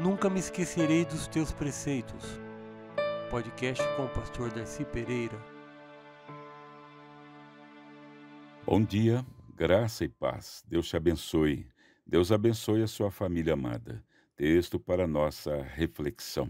Nunca me esquecerei dos teus preceitos. Podcast com o pastor Darcy Pereira. Bom dia, graça e paz. Deus te abençoe. Deus abençoe a sua família amada. Texto para nossa reflexão.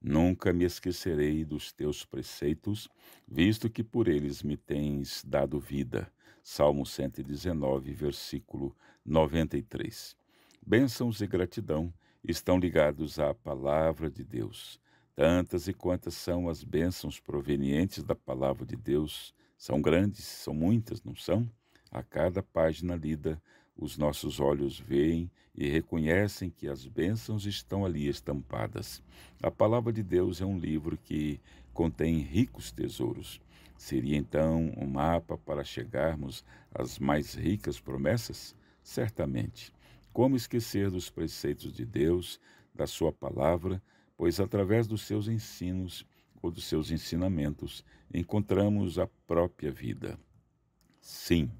Nunca me esquecerei dos teus preceitos, visto que por eles me tens dado vida. Salmo 119, versículo 93. Bênçãos e gratidão estão ligados à palavra de Deus. Tantas e quantas são as bênçãos provenientes da palavra de Deus, são grandes, são muitas, não são? A cada página lida, os nossos olhos veem e reconhecem que as bênçãos estão ali estampadas. A palavra de Deus é um livro que contém ricos tesouros. Seria então um mapa para chegarmos às mais ricas promessas? Certamente. Como esquecer dos preceitos de Deus, da Sua palavra, pois através dos seus ensinos ou dos seus ensinamentos encontramos a própria vida. Sim,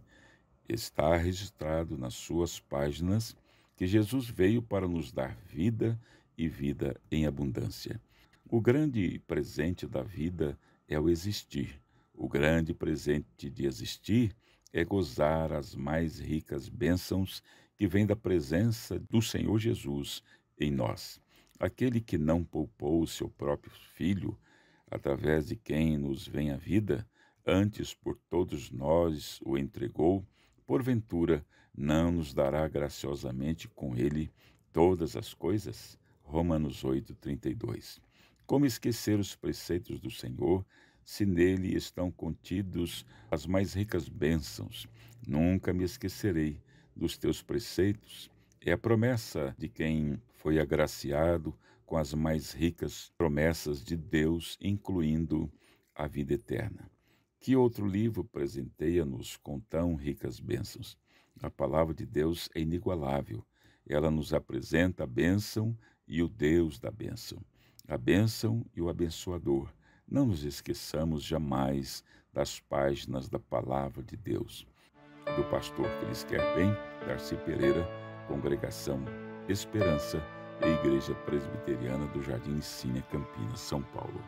está registrado nas suas páginas que Jesus veio para nos dar vida e vida em abundância. O grande presente da vida é o existir. O grande presente de existir é gozar as mais ricas bênçãos que vem da presença do Senhor Jesus em nós. Aquele que não poupou o seu próprio filho, através de quem nos vem a vida, antes por todos nós o entregou, porventura não nos dará graciosamente com ele todas as coisas? Romanos 32. Como esquecer os preceitos do Senhor, se nele estão contidos as mais ricas bênçãos? Nunca me esquecerei dos teus preceitos é a promessa de quem foi agraciado com as mais ricas promessas de Deus, incluindo a vida eterna. Que outro livro presenteia-nos com tão ricas bênçãos? A palavra de Deus é inigualável. Ela nos apresenta a bênção e o Deus da bênção, a bênção e o abençoador. Não nos esqueçamos jamais das páginas da palavra de Deus do pastor que lhes quer bem, Darcy Pereira, Congregação Esperança e Igreja Presbiteriana do Jardim Cine, Campinas, São Paulo.